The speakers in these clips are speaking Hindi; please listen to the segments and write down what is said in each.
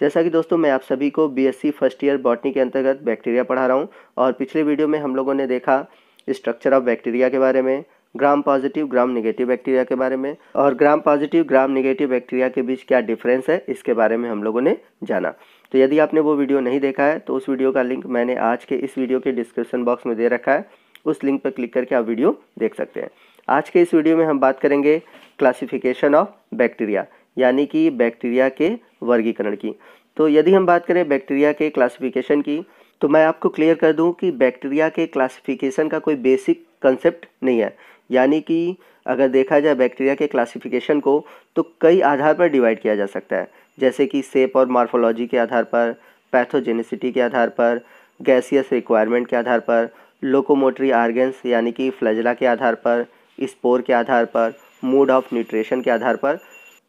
जैसा कि दोस्तों मैं आप सभी को बीएससी फर्स्ट ईयर बॉटनी के अंतर्गत बैक्टीरिया पढ़ा रहा हूँ और पिछले वीडियो में हम लोगों ने देखा स्ट्रक्चर ऑफ बैक्टीरिया के बारे में gram positive gram negative bacteria के बारे में और gram positive gram negative bacteria के बीच क्या डिफरेंस है इसके बारे में हम लोगों ने जाना तो यदि आपने वो वीडियो नहीं देखा है तो उस वीडियो का लिंक मैंने आज के इस वीडियो के डिस्क्रिप्शन बॉक्स में दे रखा है उस लिंक पर क्लिक करके आप वीडियो देख सकते हैं आज के इस वीडियो में हम बात करेंगे क्लासिफिकेशन ऑफ बैक्टीरिया यानी कि बैक्टीरिया के वर्गीकरण की तो यदि हम बात करें बैक्टीरिया के क्लासिफिकेशन की तो मैं आपको क्लियर कर दूं कि बैक्टीरिया के क्लासिफिकेशन का कोई बेसिक कंसेप्ट नहीं है यानी कि अगर देखा जाए बैक्टीरिया के क्लासिफिकेशन को तो कई आधार पर डिवाइड किया जा सकता है जैसे कि सेप और मार्फोलॉजी के आधार पर पैथोजेनिसिटी के आधार पर गैसियस रिक्वायरमेंट के आधार पर लोकोमोटरी आर्गेंस यानी कि फ्लजला के आधार पर स्पोर के आधार पर मूड ऑफ न्यूट्रिशन के आधार पर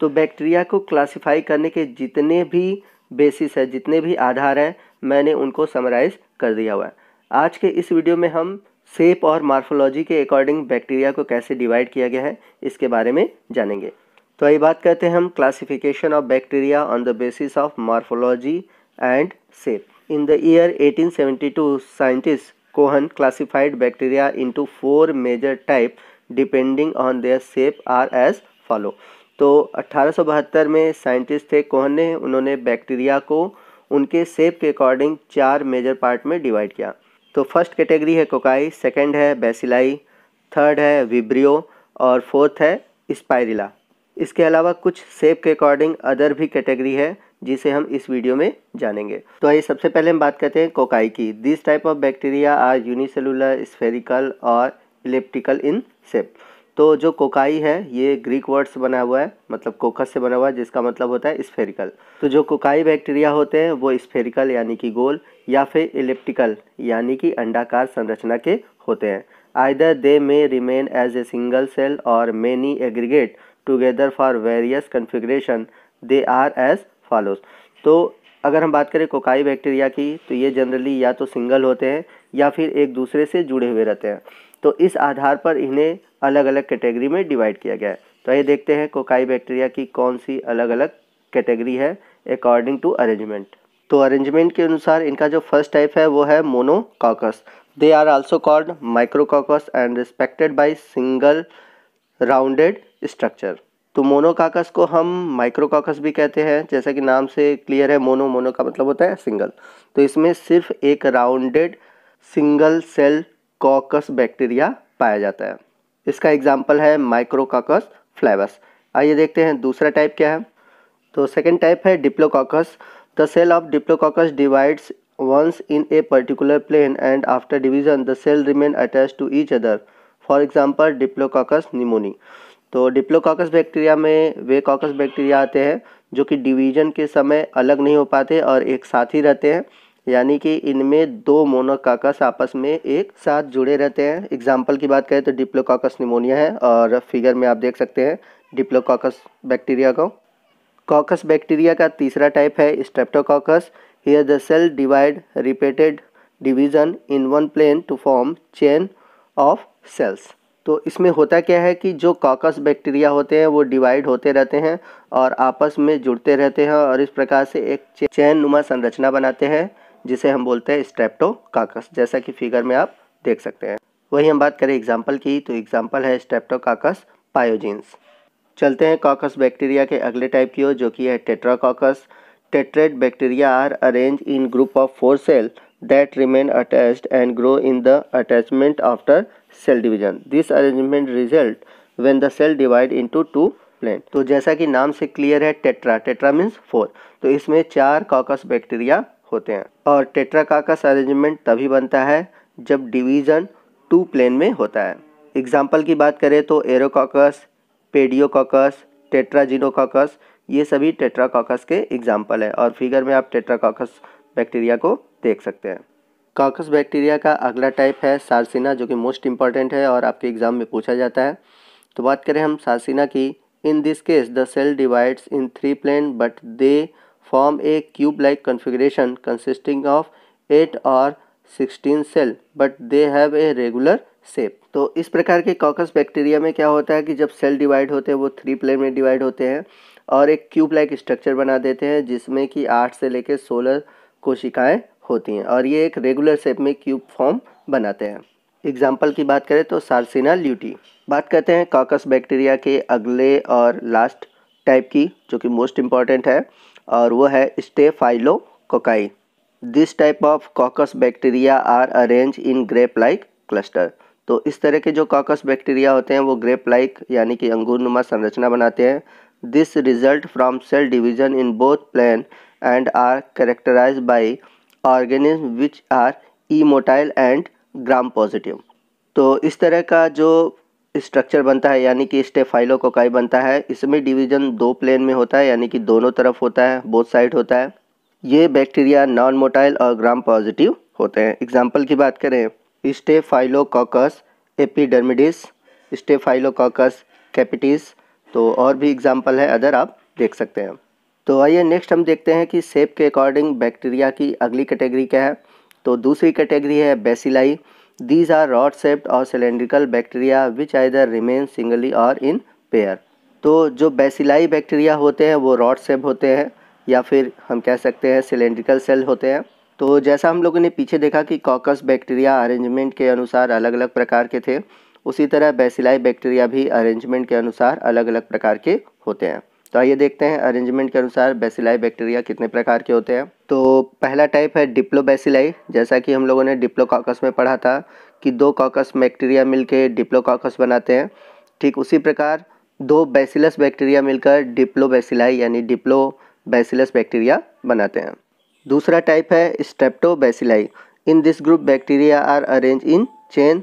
तो बैक्टीरिया को क्लासिफाई करने के जितने भी बेसिस है जितने भी आधार हैं मैंने उनको समराइज़ कर दिया हुआ है आज के इस वीडियो में हम सेप और मार्फोलॉजी के अकॉर्डिंग बैक्टीरिया को कैसे डिवाइड किया गया है इसके बारे में जानेंगे तो ये बात करते हैं हम classification of bacteria on the basis of morphology and shape in the year 1872, scientist Cohn classified bacteria into four major type depending on their shape are as follow तो अट्ठारह में साइंटिस्ट थे कोहन ने उन्होंने बैक्टीरिया को उनके सेप के अकॉर्डिंग चार मेजर पार्ट में डिवाइड किया तो फर्स्ट कैटेगरी है कोकाई सेकंड है बेसिलाई थर्ड है विब्रियो और फोर्थ है स्पायरिला इसके अलावा कुछ सेप के अकॉर्डिंग अदर भी कैटेगरी है जिसे हम इस वीडियो में जानेंगे तो आइए सबसे पहले हम बात करते हैं कोकाई की this type of bacteria are unicellular spherical or elliptical in shape तो जो कोकाई है ये ग्रीक वर्ड से बना हुआ है मतलब कोकस से बना हुआ है जिसका मतलब होता है स्फेरिकल तो जो कोकाई बैक्टीरिया होते हैं वो स्फेरिकल यानी कि गोल या फिर इलिप्टिकल यानी कि अंडाकार संरचना के होते हैं either they may remain as a single cell or many aggregate together for various configuration they are as follows तो अगर हम बात करें कोकाई बैक्टीरिया की तो ये जनरली या तो सिंगल होते हैं या फिर एक दूसरे से जुड़े हुए रहते हैं तो इस आधार पर इन्हें अलग अलग कैटेगरी में डिवाइड किया गया है तो ये देखते हैं कोकाई बैक्टीरिया की कौन सी अलग अलग कैटेगरी है अकॉर्डिंग टू अरेंजमेंट तो अरेंजमेंट के अनुसार इनका जो फर्स्ट टाइप है वो है monococcus they are also called micrococcus and respected by single rounded structure तो मोनोकाकस को हम माइक्रोकाकस भी कहते हैं जैसा कि नाम से क्लियर है मोनो मोनो का मतलब होता है सिंगल तो इसमें सिर्फ एक rounded single cell coccus bacteria पाया जाता है इसका एग्जाम्पल है माइक्रोकाकस फ्लेवस आइए देखते हैं दूसरा टाइप क्या है तो सेकेंड टाइप है diplococcus the cell of diplococcus divides once in a particular plane and after division the cell remain attach to each other for example diplococcus pneumoniae तो डिप्लोकॉकस बैक्टीरिया में वे कॉकस बैक्टीरिया आते हैं जो कि डिवीजन के समय अलग नहीं हो पाते और एक साथ ही रहते हैं यानी कि इनमें दो मोनोकाकस आपस में एक साथ जुड़े रहते हैं एग्जाम्पल की बात करें तो डिप्लोकाकस निमोनिया है और फिगर में आप देख सकते हैं डिप्लोकाकस बैक्टीरिया को कॉकस बैक्टीरिया का तीसरा टाइप है streptococcus here the cell divide repeated division in one plane to form chain of cells तो इसमें होता क्या है कि जो कॉकस बैक्टीरिया होते हैं वो डिवाइड होते रहते हैं और आपस में जुड़ते रहते हैं और इस प्रकार से एक चेन नुमा संरचना बनाते हैं जिसे हम बोलते हैं स्ट्रेप्टोकाकस जैसा कि फिगर में आप देख सकते हैं वही हम बात करें एग्जाम्पल की तो एग्जाम्पल है स्ट्रेप्टोकाकस पायोजीन्स चलते हैं काकस बैक्टीरिया के अगले टाइप की ओर जो कि है tetracoccus tetrad bacteria are arrange in group of four cell that remain attached and grow the the attachment after cell division this arrangement result when the cell divide into two plane तो जैसा कि नाम से क्लियर है टेट्रा टेट्रा मीन्स फोर तो इसमें चार काकस बैक्टीरिया होते हैं और टेट्राकाकस अरेंजमेंट तभी बनता है जब डिवीज़न टू प्लेन में होता है एग्जाम्पल की बात करें तो एरोकॉकस पेडियोकॉकस टेट्राजिनोकॉकस ये सभी टेट्राकॉकस के एग्जाम्पल है और फिगर में आप टेट्राकॉकस बैक्टीरिया को देख सकते हैं कॉकस बैक्टीरिया का अगला टाइप है सारसिना जो कि मोस्ट इंपॉर्टेंट है और आपके एग्ज़ाम में पूछा जाता है तो बात करें हम सारसिना की in this case the cell divides in three plane but they form a cube-like configuration consisting of 8 or 16 cell but they have a regular shape तो इस प्रकार के कॉकस बैक्टीरिया में क्या होता है कि जब सेल डिवाइड होते हैं वो थ्री प्लेन में डिवाइड होते हैं और एक क्यूब लाइक स्ट्रक्चर बना देते हैं जिसमें कि आठ से लेकर सोलह कोशिकाएं होती हैं और ये एक रेगुलर शेप में क्यूब फॉर्म बनाते हैं एग्जाम्पल की बात करें तो सार्सिना ल्यूटी बात करते हैं कॉकस बैक्टीरिया के अगले और लास्ट टाइप की जो कि मोस्ट इम्पॉर्टेंट है और वो है staphylococci this type of coccus bacteria are arrange in grape like cluster तो इस तरह के जो कॉकस बैक्टीरिया होते हैं वो ग्रेप लाइक यानी कि नुमा संरचना बनाते हैं this result from cell division in both plane and are characterize by organism which are immotile and gram positive तो इस तरह का जो स्ट्रक्चर बनता है यानी कि स्टेफाइलो कोकाई बनता है इसमें डिवीजन दो प्लेन में होता है यानी कि दोनों तरफ होता है बोथ साइड होता है ये बैक्टीरिया नॉन मोटाइल और ग्राम पॉजिटिव होते हैं एग्जाम्पल की बात करें स्टेफाइलोकॉकस एपिडर्मिडिस स्टेफाइलोकॉकस कैपिटिस तो और भी एग्जाम्पल है अदर आप देख सकते हैं तो आइए नेक्स्ट हम देखते हैं कि सेप के अकॉर्डिंग बैक्टीरिया की अगली कैटेगरी क्या है तो दूसरी कैटेगरी है bacilli these are rod shaped or cylindrical bacteria which either remain singly or in pair तो जो बेसिलाई बैक्टीरिया होते हैं वो रॉड सेप होते हैं या फिर हम कह सकते हैं सिलेंड्रिकल सेल होते हैं तो जैसा हम लोगों ने पीछे देखा कि कॉकस बैक्टीरिया अरेंजमेंट के अनुसार अलग अलग प्रकार के थे उसी तरह बेसिलाई बैक्टीरिया भी अरेंजमेंट के अनुसार अलग अलग प्रकार के होते हैं तो आइए देखते हैं अरेंजमेंट के अनुसार बेसिलाई बैक्टीरिया कितने प्रकार के होते हैं तो पहला टाइप है डिप्लोबैसिलाई जैसा कि हम लोगों ने डिप्लोकॉकस में पढ़ा था कि दो कॉकस बैक्टीरिया मिलकर डिप्लोकॉकस बनाते हैं ठीक उसी प्रकार दो बैसिलस बैक्टीरिया मिलकर डिप्लोबैसिलाई यानी डिप्लो बैसिलस बैक्टीरिया बनाते हैं दूसरा टाइप है streptobacilli in this group bacteria are arrange in chain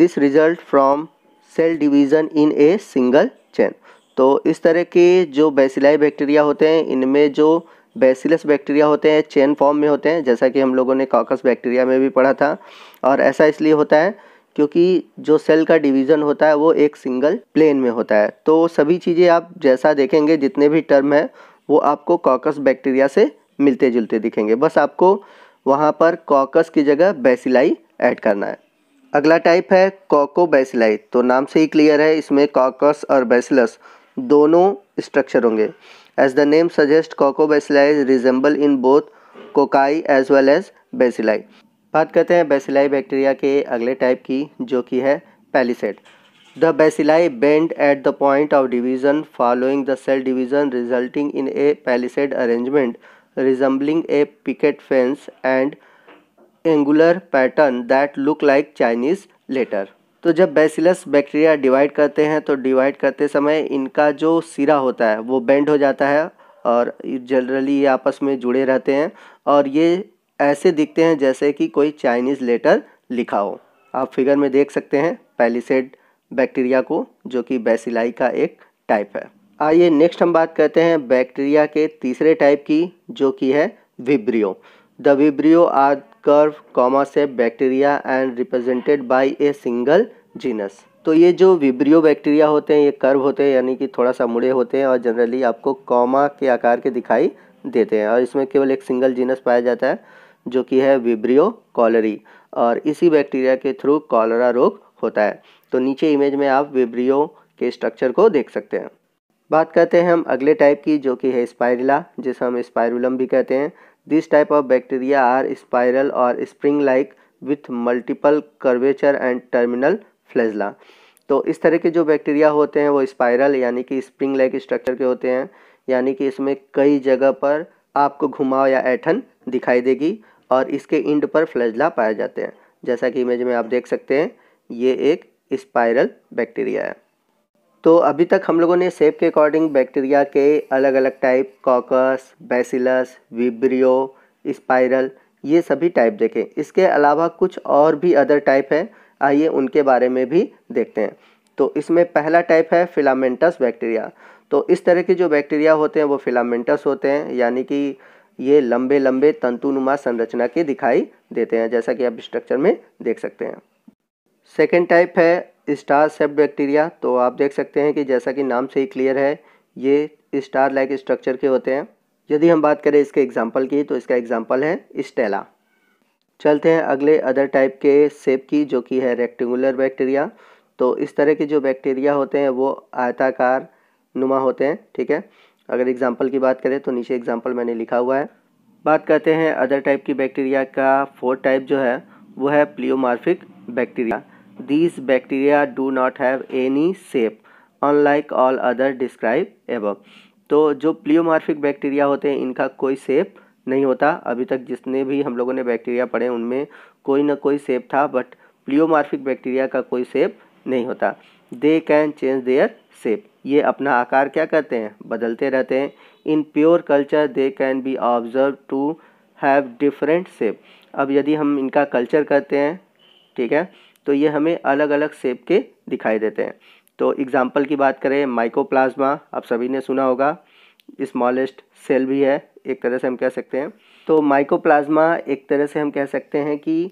this result from cell division in a single chain तो इस तरह के जो बैसिलाई बैक्टीरिया होते हैं इनमें जो बेसिलस बैक्टीरिया होते हैं चेन फॉर्म में होते हैं जैसा कि हम लोगों ने काकस बैक्टीरिया में भी पढ़ा था और ऐसा इसलिए होता है क्योंकि जो सेल का डिवीज़न होता है वो एक सिंगल प्लेन में होता है तो सभी चीज़ें आप जैसा देखेंगे जितने भी टर्म हैं वो आपको काकस बैक्टीरिया से मिलते जुलते दिखेंगे बस आपको वहाँ पर काकस की जगह बेसिलाई ऐड करना है अगला टाइप है कॉको बेसिलाई तो नाम से ही क्लियर है इसमें काकस और बेसिलस दोनों स्ट्रक्चर होंगे As the name suggests, Coccobacilli resemble in both cocci as well as bacilli बात करते हैं बेसिलाई बैक्टीरिया के अगले टाइप की जो कि है palisade the bacilli bend at the point of division following the cell division resulting in a palisade arrangement resembling a picket fence and angular pattern that look like Chinese letter तो जब बैसिलस बैक्टीरिया डिवाइड करते हैं तो डिवाइड करते समय इनका जो सिरा होता है वो बेंड हो जाता है और जनरली ये आपस में जुड़े रहते हैं और ये ऐसे दिखते हैं जैसे कि कोई चाइनीज़ लेटर लिखा हो आप फिगर में देख सकते हैं पैलिसेड बैक्टीरिया को जो कि बेसिलाई का एक टाइप है आइए नेक्स्ट हम बात करते हैं बैक्टीरिया के तीसरे टाइप की जो कि है vibrio the vibrio are curve comma से bacteria and represented by a single genus तो ये जो विब्रियो बैक्टीरिया होते हैं ये कर्व होते हैं यानी कि थोड़ा सा मुड़े होते हैं और जनरली आपको कॉमा के आकार के दिखाई देते हैं और इसमें केवल एक सिंगल जीनस पाया जाता है जो कि है विब्रियो कॉलरी और इसी बैक्टीरिया के थ्रू कॉलरा रोग होता है तो नीचे इमेज में आप विब्रियो के स्ट्रक्चर को देख सकते हैं बात करते हैं हम अगले टाइप की जो कि है स्पायरिला जिसे हम स्पायरुलम भी कहते हैं this type of bacteria are spiral or spring like with multiple curvature and terminal flagella तो इस तरह के जो बैक्टीरिया होते हैं वो स्पायरल यानी कि स्प्रिंग लाइक स्ट्रक्चर के होते हैं यानी कि इसमें कई जगह पर आपको घुमाव या ऐठन दिखाई देगी और इसके इंड पर फ्लैजला पाए जाते हैं जैसा कि इमेज में आप देख सकते हैं ये एक स्पायरल बैक्टीरिया है तो अभी तक हम लोगों ने सेप के अकॉर्डिंग बैक्टीरिया के अलग अलग type coccus bacillus vibrio spiral ये सभी टाइप देखे इसके अलावा कुछ और भी अदर टाइप है आइए उनके बारे में भी देखते हैं तो इसमें पहला टाइप है फिलामेंटस बैक्टीरिया तो इस तरह के जो बैक्टीरिया होते हैं वो फिलामेंटस होते हैं यानी कि ये लंबे लंबे तंतुनुमा संरचना के दिखाई देते हैं जैसा कि आप स्ट्रक्चर में देख सकते हैं सेकेंड टाइप है स्टार सेप बैक्टीरिया तो आप देख सकते हैं कि जैसा कि नाम से ही क्लियर है ये स्टार लाइक स्ट्रक्चर के होते हैं यदि हम बात करें इसके एग्जाम्पल की तो इसका एग्जाम्पल है स्टेला चलते हैं अगले अदर टाइप के सेप की जो कि है रेक्टेंगुलर बैक्टीरिया तो इस तरह के जो बैक्टीरिया होते हैं वो आयताकार नुमा होते हैं ठीक है अगर एग्जाम्पल की बात करें तो नीचे एग्जाम्पल मैंने लिखा हुआ है बात करते हैं अदर टाइप की बैक्टीरिया का फोर्थ टाइप जो है वो है pleomorphic bacteria this bacteria do not have any shape unlike all other describe above. तो जो प्लियोमार्फिक बैक्टीरिया होते हैं इनका कोई सेप नहीं होता अभी तक जितने भी हम लोगों ने बैक्टीरिया पढ़े उनमें कोई ना कोई सेप था बट प्लियोमार्फिक बैक्टीरिया का कोई सेप नहीं होता they can change their shape ये अपना आकार क्या करते हैं बदलते रहते हैं in pure culture they can be observe to have different shape अब यदि हम इनका कल्चर करते हैं ठीक है तो ये हमें अलग अलग सेप के दिखाई देते हैं तो एग्ज़ाम्पल की बात करें माइकोप्लाज्मा आप सभी ने सुना होगा स्मॉलेस्ट सेल भी है एक तरह से हम कह सकते हैं तो माइकोप्लाज्मा एक तरह से हम कह सकते हैं कि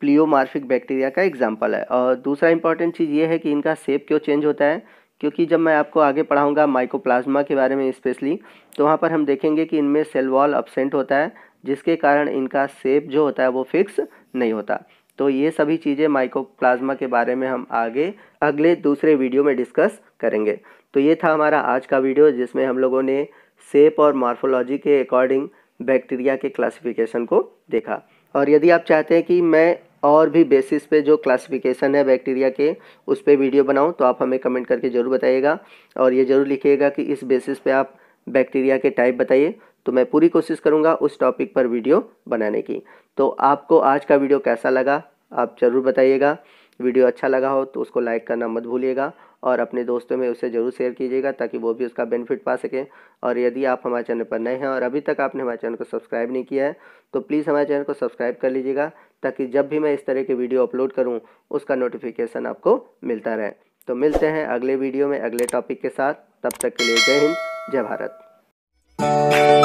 प्लियोमार्फिक बैक्टीरिया का एग्जाम्पल है और दूसरा इंपॉर्टेंट चीज़ ये है कि इनका सेप क्यों चेंज होता है क्योंकि जब मैं आपको आगे पढ़ाऊँगा माइकोप्लाज्मा के बारे में स्पेशली तो वहाँ पर हम देखेंगे कि इनमें सेल वॉल अपसेंट होता है जिसके कारण इनका सेप जो होता है वो फिक्स नहीं होता तो ये सभी चीज़ें माइकोप्लाज्मा के बारे में हम आगे अगले दूसरे वीडियो में डिस्कस करेंगे तो ये था हमारा आज का वीडियो जिसमें हम लोगों ने सेप और मार्फोलॉजी के अकॉर्डिंग बैक्टीरिया के क्लासिफिकेशन को देखा और यदि आप चाहते हैं कि मैं और भी बेसिस पे जो क्लासिफिकेशन है बैक्टीरिया के उस पर वीडियो बनाऊँ तो आप हमें कमेंट करके ज़रूर बताइएगा और ये ज़रूर लिखिएगा कि इस बेसिस पे आप बैक्टीरिया के टाइप बताइए तो मैं पूरी कोशिश करूँगा उस टॉपिक पर वीडियो बनाने की तो आपको आज का वीडियो कैसा लगा आप ज़रूर बताइएगा वीडियो अच्छा लगा हो तो उसको लाइक करना मत भूलिएगा और अपने दोस्तों में उसे ज़रूर शेयर कीजिएगा ताकि वो भी उसका बेनिफिट पा सकें और यदि आप हमारे चैनल पर नए हैं और अभी तक आपने हमारे चैनल को सब्सक्राइब नहीं किया है तो प्लीज़ हमारे चैनल को सब्सक्राइब कर लीजिएगा ताकि जब भी मैं इस तरह के वीडियो अपलोड करूँ उसका नोटिफिकेशन आपको मिलता रहे तो मिलते हैं अगले वीडियो में अगले टॉपिक के साथ तब तक के लिए जय हिंद जय भारत